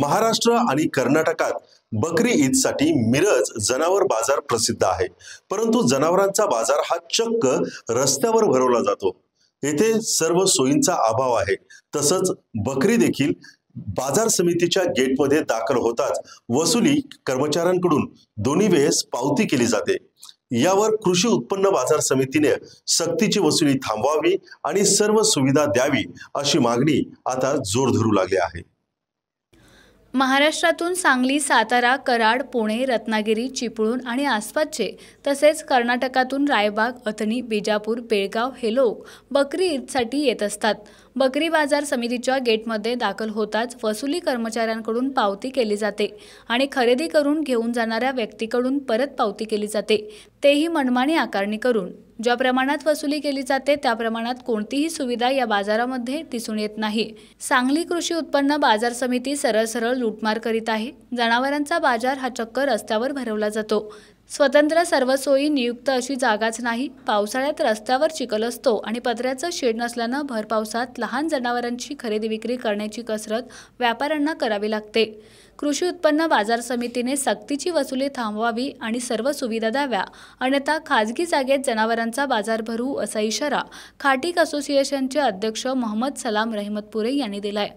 महाराष्ट्र आणि कर्नाटकात बकरी ईदसाठी मिरज जनावर बाजार प्रसिद्ध आहे परंतु जनावरांचा बाजार हा चक्क रस्त्यावर भरवला जातो येथे सर्व सोयींचा अभाव आहे तसंच बकरी देखील बाजार समितीच्या गेटमध्ये दाखल होताच वसुली कर्मचाऱ्यांकडून दोन्ही वेळेस पावती केली जाते यावर कृषी उत्पन्न बाजार समितीने सक्तीची वसुली थांबवावी आणि सर्व सुविधा द्यावी अशी मागणी आता जोर धरू लागली आहे महाराष्ट्रातून सांगली सातारा कराड पुणे रत्नागिरी चिपळूण आणि आसपासचे तसेच कर्नाटकातून रायबाग अथणी बिजापूर बेळगाव हे लोक बकरी ईदसाठी येत असतात बकरी बाजार समितीच्या गेटमध्ये दाखल होताच वसुली कर्मचाऱ्यांकडून पावती केली जाते आणि खरेदी करून घेऊन जाणाऱ्या व्यक्तीकडून परत पावती केली जाते तेही मनमानी आकारणी करून ज्या प्रमाणात वसुली केली जाते त्या प्रमाणात कोणतीही सुविधा या बाजारामध्ये दिसून येत नाही सांगली कृषी उत्पन्न बाजार समिती सरळ सरळ लूटमार करीत आहे जनावरांचा बाजार हा चक्क रस्त्यावर भरवला जातो स्वतंत्र सर्वसोयी नियुक्त अशी जागाच नाही पावसाळ्यात रस्त्यावर चिखल असतो आणि पत्र्याचं शेड नसल्यानं भरपावसात लहान जनावरांची खरेदी विक्री करण्याची कसरत व्यापाऱ्यांना करावी लागते कृषी उत्पन्न बाजार समितीने सक्तीची वसुली थांबवावी आणि सर्व सुविधा द्याव्या अन्यथा खाजगी जागेत जनावरांचा बाजार भरू असा इशारा खाटीक असोसिएशनचे अध्यक्ष मोहम्मद सलाम रहमतपुरे यांनी दिलाय